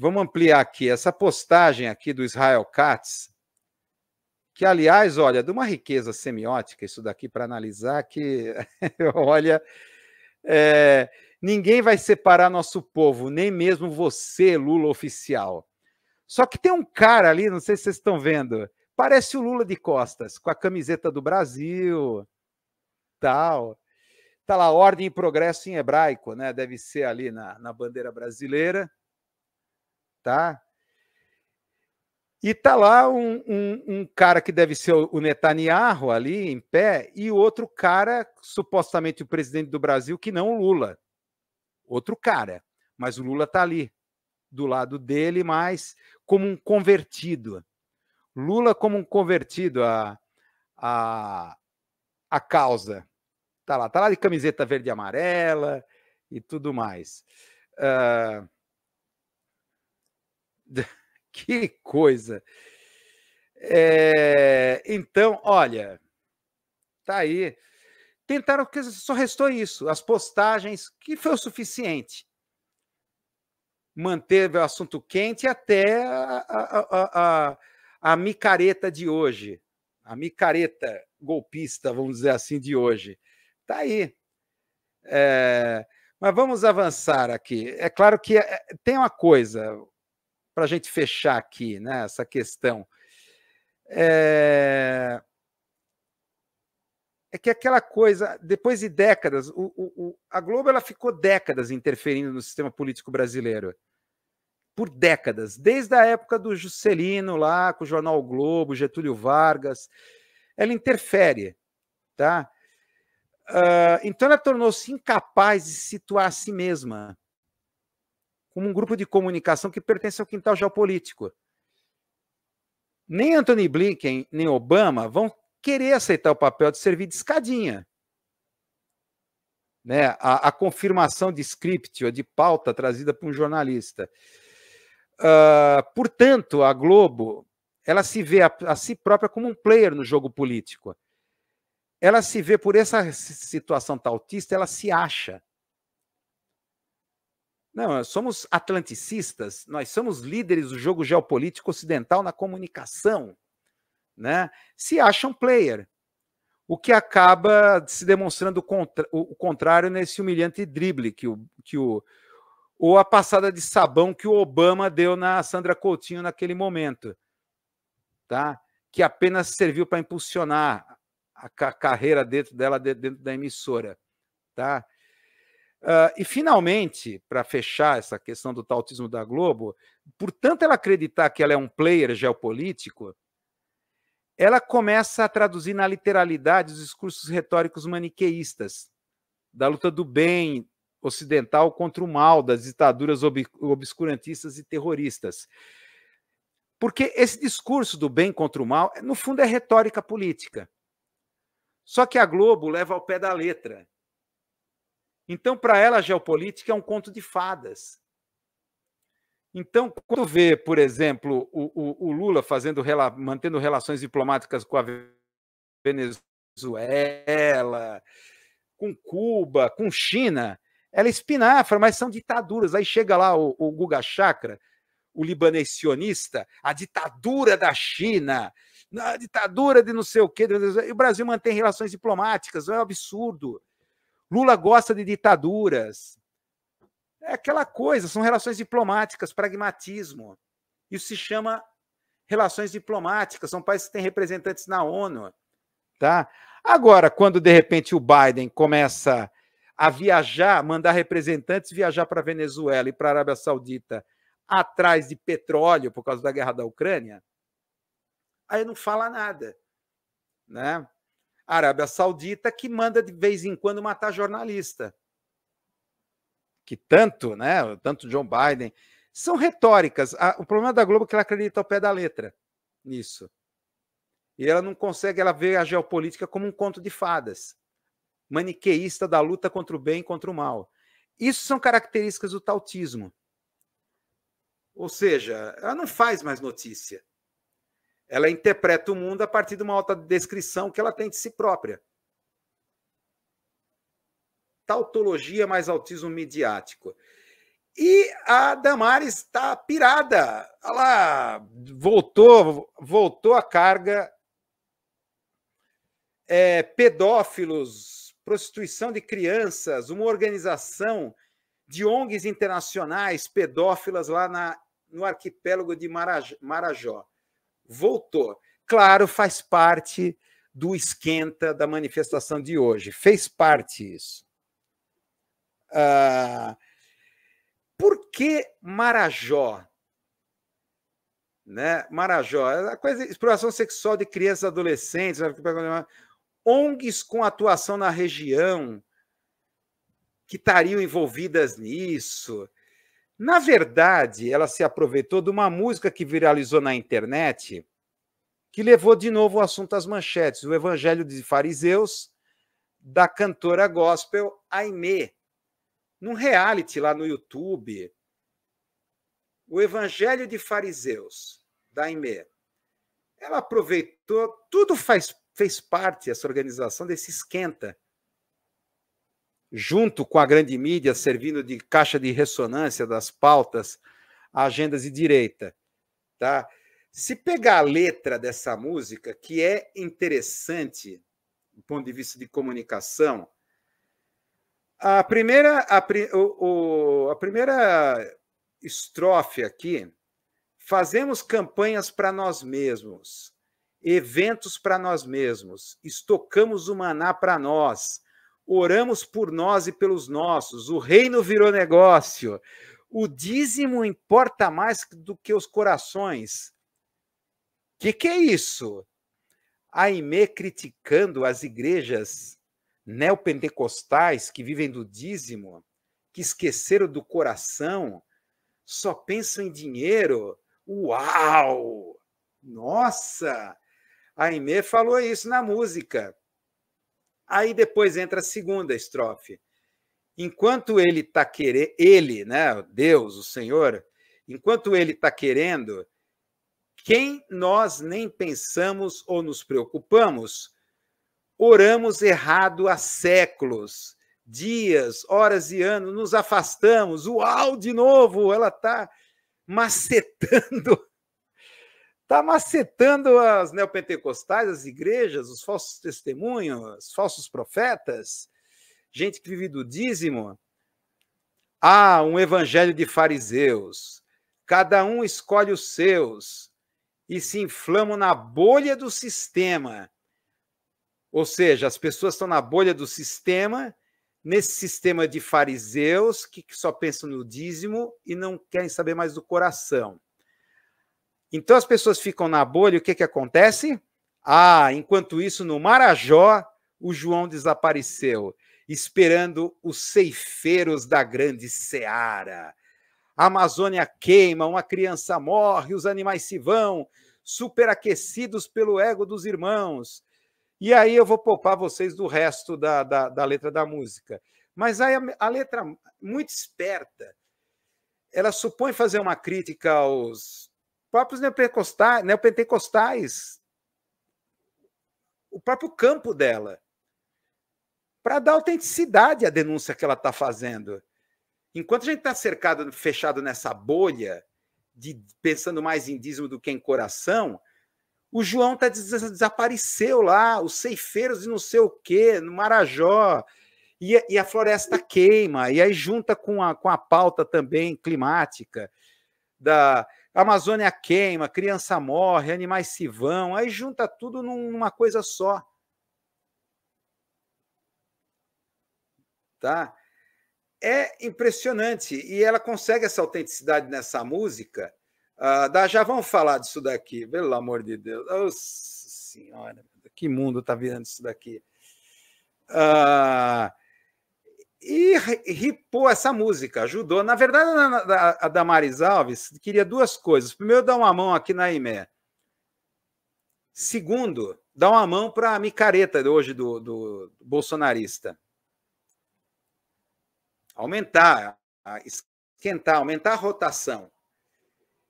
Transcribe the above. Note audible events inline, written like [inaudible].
Vamos ampliar aqui essa postagem aqui do Israel Katz, que aliás, olha, de uma riqueza semiótica isso daqui para analisar que [laughs] olha, é, ninguém vai separar nosso povo, nem mesmo você, Lula oficial. Só que tem um cara ali, não sei se vocês estão vendo, parece o Lula de costas, com a camiseta do Brasil, tal. Tá lá, ordem e progresso em hebraico, né? Deve ser ali na, na bandeira brasileira tá? E tá lá um, um, um, cara que deve ser o Netanyahu ali em pé e outro cara, supostamente o presidente do Brasil, que não o Lula. Outro cara. Mas o Lula tá ali, do lado dele, mas como um convertido. Lula como um convertido a, a, a causa. Tá lá, tá lá de camiseta verde e amarela e tudo mais. Uh... [laughs] que coisa! É, então, olha, tá aí. Tentaram, só restou isso, as postagens, que foi o suficiente. Manteve o assunto quente até a, a, a, a micareta de hoje, a micareta golpista, vamos dizer assim, de hoje. Tá aí. É, mas vamos avançar aqui. É claro que eh, tem uma coisa, para a gente fechar aqui né, essa questão. É... é que aquela coisa, depois de décadas, o, o, a Globo ela ficou décadas interferindo no sistema político brasileiro. Por décadas, desde a época do Juscelino lá, com o Jornal o Globo, Getúlio Vargas, ela interfere, tá? Uh, então ela tornou-se incapaz de situar a si mesma como um grupo de comunicação que pertence ao quintal geopolítico. Nem Anthony Blinken, nem Obama vão querer aceitar o papel de servir de escadinha. Né? A, a confirmação de script ou de pauta trazida por um jornalista. Uh, portanto, a Globo ela se vê a, a si própria como um player no jogo político. Ela se vê por essa situação tautista, ela se acha. Não, somos atlanticistas, nós somos líderes do jogo geopolítico ocidental na comunicação, né? Se acham player, o que acaba se demonstrando contra, o, o contrário nesse humilhante drible que o, que o ou a passada de sabão que o Obama deu na Sandra Coutinho naquele momento, tá? Que apenas serviu para impulsionar a carreira dentro dela dentro da emissora, tá? Uh, e, finalmente, para fechar essa questão do tautismo da Globo, por tanto ela acreditar que ela é um player geopolítico, ela começa a traduzir na literalidade os discursos retóricos maniqueístas da luta do bem ocidental contra o mal, das ditaduras ob obscurantistas e terroristas. Porque esse discurso do bem contra o mal, no fundo, é retórica política. Só que a Globo leva ao pé da letra então, para ela, a geopolítica é um conto de fadas. Então, quando vê, por exemplo, o, o, o Lula fazendo, mantendo relações diplomáticas com a Venezuela, com Cuba, com China, ela espinafra, mas são ditaduras. Aí chega lá o, o Guga Chakra, o libanês sionista, a ditadura da China, a ditadura de não sei o quê. E o Brasil mantém relações diplomáticas, é um absurdo. Lula gosta de ditaduras. É aquela coisa, são relações diplomáticas, pragmatismo. Isso se chama relações diplomáticas, são países que têm representantes na ONU, tá? Agora, quando de repente o Biden começa a viajar, mandar representantes viajar para Venezuela e para a Arábia Saudita atrás de petróleo por causa da guerra da Ucrânia, aí não fala nada, né? Arábia Saudita, que manda de vez em quando matar jornalista. Que tanto, né? Tanto John Biden. São retóricas. O problema da Globo é que ela acredita ao pé da letra nisso. E ela não consegue, ela vê a geopolítica como um conto de fadas. Maniqueísta da luta contra o bem e contra o mal. Isso são características do tautismo. Ou seja, ela não faz mais notícia. Ela interpreta o mundo a partir de uma alta descrição que ela tem de si própria. Tautologia mais autismo midiático. E a Damares está pirada. Ela voltou, voltou a carga. É, pedófilos, prostituição de crianças, uma organização de ONGs internacionais pedófilas lá na, no arquipélago de Marajó voltou. Claro, faz parte do esquenta da manifestação de hoje. Fez parte isso. Ah, por que Marajó? Né? Marajó, é a coisa exploração sexual de crianças e adolescentes, né? né? ONGs com atuação na região que estariam envolvidas nisso. Na verdade, ela se aproveitou de uma música que viralizou na internet, que levou de novo o assunto às manchetes, o Evangelho de Fariseus, da cantora gospel Aimee, num reality lá no YouTube. O Evangelho de Fariseus, da Aimee. Ela aproveitou, tudo faz, fez parte, essa organização, desse esquenta junto com a grande mídia, servindo de caixa de ressonância das pautas, agendas de direita. Tá? Se pegar a letra dessa música, que é interessante do ponto de vista de comunicação, a primeira, a, o, a primeira estrofe aqui, fazemos campanhas para nós mesmos, eventos para nós mesmos, estocamos o maná para nós, Oramos por nós e pelos nossos. O reino virou negócio. O dízimo importa mais do que os corações. O que, que é isso? A criticando as igrejas neopentecostais que vivem do dízimo, que esqueceram do coração, só pensam em dinheiro. Uau! Nossa! A Aimee falou isso na música. Aí depois entra a segunda estrofe. Enquanto ele está querendo, ele, né, Deus, o Senhor, enquanto ele está querendo, quem nós nem pensamos ou nos preocupamos, oramos errado há séculos, dias, horas e anos, nos afastamos. Uau, de novo, ela está macetando Está macetando as neopentecostais, as igrejas, os falsos testemunhos, falsos profetas, gente que vive do dízimo. Há ah, um evangelho de fariseus. Cada um escolhe os seus e se inflamam na bolha do sistema. Ou seja, as pessoas estão na bolha do sistema, nesse sistema de fariseus que só pensam no dízimo e não querem saber mais do coração. Então as pessoas ficam na bolha e o que, que acontece? Ah, enquanto isso, no Marajó, o João desapareceu, esperando os ceifeiros da grande seara. A Amazônia queima, uma criança morre, os animais se vão, superaquecidos pelo ego dos irmãos. E aí eu vou poupar vocês do resto da, da, da letra da música. Mas aí a, a, letra, muito esperta, ela supõe fazer uma crítica aos próprios neopentecostais, neopentecostais o próprio campo dela, para dar autenticidade à denúncia que ela está fazendo. Enquanto a gente está cercado, fechado nessa bolha, de pensando mais em dízimo do que em coração, o João tá desapareceu lá, os ceifeiros e não sei o quê, no Marajó, e, e, a floresta queima, e aí junta com a, com a pauta também climática da, Amazônia queima, criança morre, animais se vão, aí junta tudo numa coisa só. Tá? É impressionante e ela consegue essa autenticidade nessa música. Ah, da, já vamos falar disso daqui, pelo amor de Deus. Nossa senhora, que mundo está virando isso daqui? Ah, e ripou essa música, ajudou. Na verdade, a Damaris Alves queria duas coisas. Primeiro, dar uma mão aqui na IME. Segundo, dar uma mão para a micareta hoje do, do, bolsonarista. Aumentar, esquentar, aumentar a rotação.